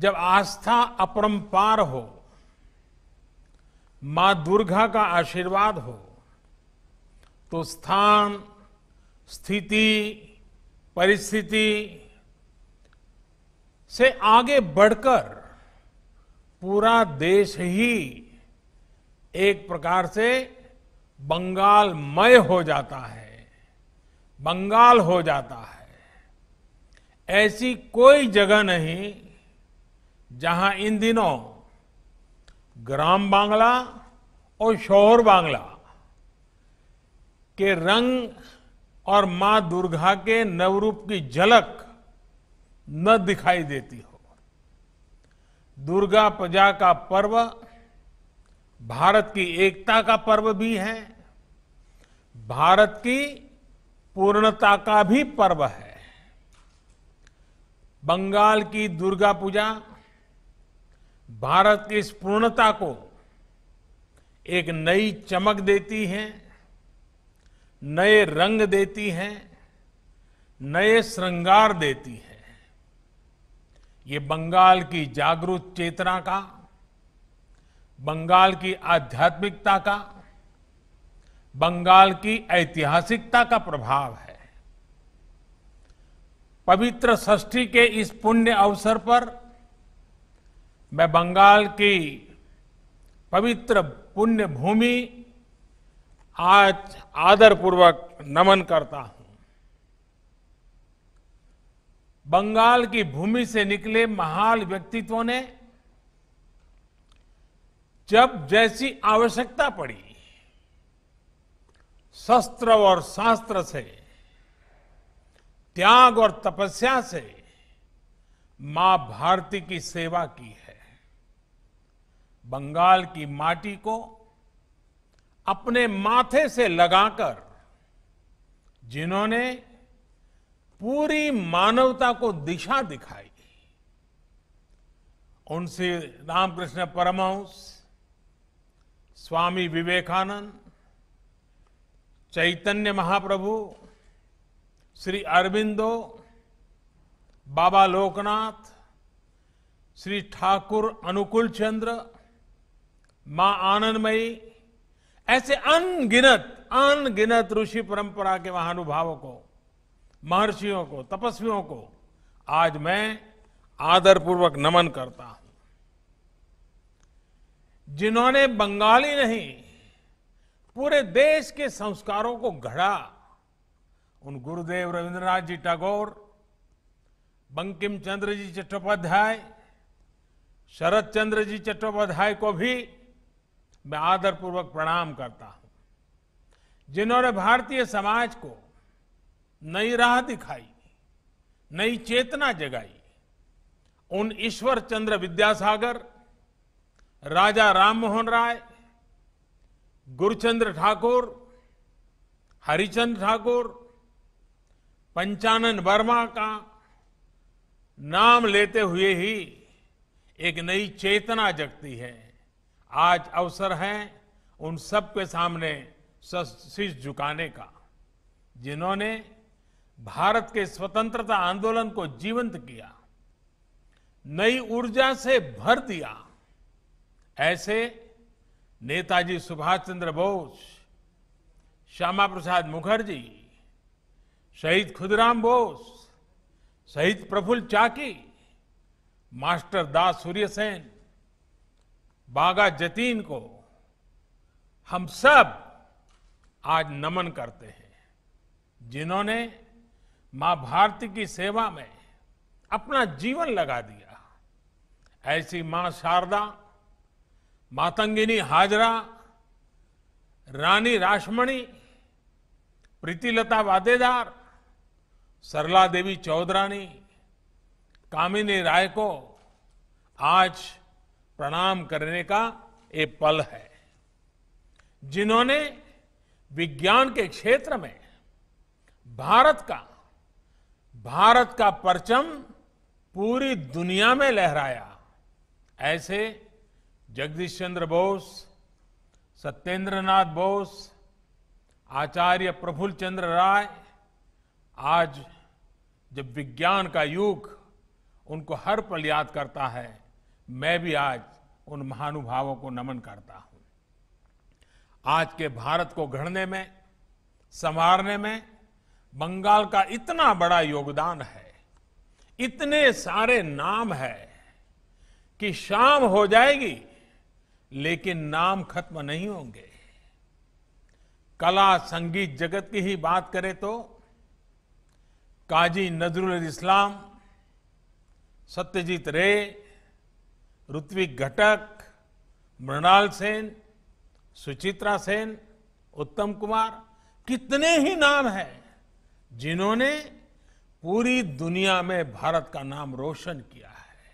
जब आस्था अपरंपार हो मां दुर्गा का आशीर्वाद हो तो स्थान स्थिति परिस्थिति से आगे बढ़कर पूरा देश ही एक प्रकार से बंगालमय हो जाता है बंगाल हो जाता है ऐसी कोई जगह नहीं जहां इन दिनों ग्राम बांग्ला और शोहर बांग्ला के रंग और मां दुर्गा के नवरूप की झलक न दिखाई देती हो दुर्गा पूजा का पर्व भारत की एकता का पर्व भी है भारत की पूर्णता का भी पर्व है बंगाल की दुर्गा पूजा भारत की इस पूर्णता को एक नई चमक देती है नए रंग देती है नए श्रृंगार देती है ये बंगाल की जागरूक चेतना का बंगाल की आध्यात्मिकता का बंगाल की ऐतिहासिकता का प्रभाव है पवित्र षष्ठी के इस पुण्य अवसर पर मैं बंगाल की पवित्र पुण्य भूमि आज आदरपूर्वक नमन करता हूं बंगाल की भूमि से निकले महान व्यक्तित्वों ने जब जैसी आवश्यकता पड़ी शस्त्र और शास्त्र से त्याग और तपस्या से मां भारती की सेवा की है बंगाल की माटी को अपने माथे से लगाकर जिन्होंने पूरी मानवता को दिशा दिखाई उनसे रामकृष्ण परमहंस स्वामी विवेकानंद चैतन्य महाप्रभु श्री अरविंदो बाबा लोकनाथ श्री ठाकुर अनुकूल चंद्र मां आनंदमयी ऐसे अनगिनत अनगिनत ऋषि परंपरा के महानुभावों को महर्षियों को तपस्वियों को आज मैं आदरपूर्वक नमन करता हूं जिन्होंने बंगाली नहीं पूरे देश के संस्कारों को घड़ा उन गुरुदेव रविंद्रनाथ जी टैगोर बंकिम चंद्र जी चट्टोपाध्याय शरद चंद्र जी चट्टोपाध्याय को भी मैं आदरपूर्वक प्रणाम करता हूं जिन्होंने भारतीय समाज को नई राह दिखाई नई चेतना जगाई उन ईश्वर चंद्र विद्यासागर राजा राममोहन राय गुरुचंद्र ठाकुर हरिचंद ठाकुर पंचानन वर्मा का नाम लेते हुए ही एक नई चेतना जगती है आज अवसर है उन सबके सामने शीश झुकाने का जिन्होंने भारत के स्वतंत्रता आंदोलन को जीवंत किया नई ऊर्जा से भर दिया ऐसे नेताजी सुभाष चंद्र बोस श्यामा प्रसाद मुखर्जी शहीद खुदराम बोस शहीद प्रफुल्ल चाकी मास्टर दास सूर्यसेन बागा जतीन को हम सब आज नमन करते हैं जिन्होंने मां भारती की सेवा में अपना जीवन लगा दिया ऐसी मां शारदा मातंगिनी हाजरा रानी राशमणी प्रीतिलता वादेदार सरला देवी चौधरानी कामिनी राय को आज प्रणाम करने का ये पल है जिन्होंने विज्ञान के क्षेत्र में भारत का भारत का परचम पूरी दुनिया में लहराया ऐसे जगदीश चंद्र बोस सत्येंद्रनाथ बोस आचार्य प्रफुल्ल चंद्र राय आज जब विज्ञान का युग उनको हर पल याद करता है मैं भी आज उन महानुभावों को नमन करता हूं आज के भारत को गढ़ने में संवारने में बंगाल का इतना बड़ा योगदान है इतने सारे नाम है कि शाम हो जाएगी लेकिन नाम खत्म नहीं होंगे कला संगीत जगत की ही बात करें तो काजी नजरुल इस्लाम सत्यजीत रे ऋत्विक घटक मृणाल सेन सुचित्रा सेन उत्तम कुमार कितने ही नाम हैं जिन्होंने पूरी दुनिया में भारत का नाम रोशन किया है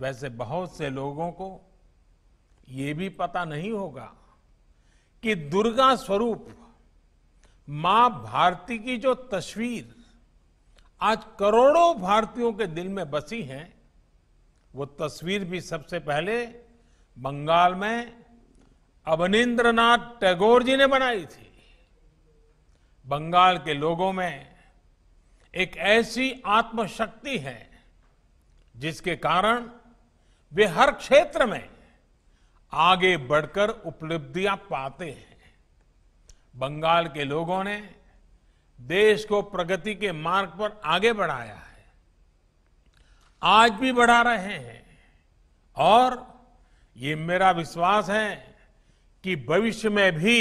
वैसे बहुत से लोगों को ये भी पता नहीं होगा कि दुर्गा स्वरूप मां भारती की जो तस्वीर आज करोड़ों भारतीयों के दिल में बसी है वो तस्वीर भी सबसे पहले बंगाल में अवनीन्द्रनाथ टैगोर जी ने बनाई थी बंगाल के लोगों में एक ऐसी आत्मशक्ति है जिसके कारण वे हर क्षेत्र में आगे बढ़कर उपलब्धियां पाते हैं बंगाल के लोगों ने देश को प्रगति के मार्ग पर आगे बढ़ाया है आज भी बढ़ा रहे हैं और ये मेरा विश्वास है कि भविष्य में भी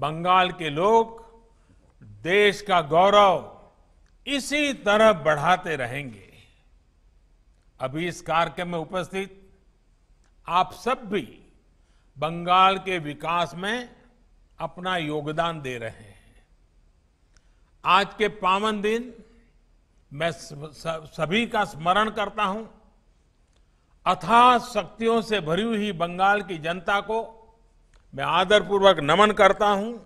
बंगाल के लोग देश का गौरव इसी तरह बढ़ाते रहेंगे अभी इस कार्यक्रम में उपस्थित आप सब भी बंगाल के विकास में अपना योगदान दे रहे हैं आज के पावन दिन मैं सभी का स्मरण करता हूं अथा शक्तियों से भरी हुई बंगाल की जनता को मैं आदरपूर्वक नमन करता हूं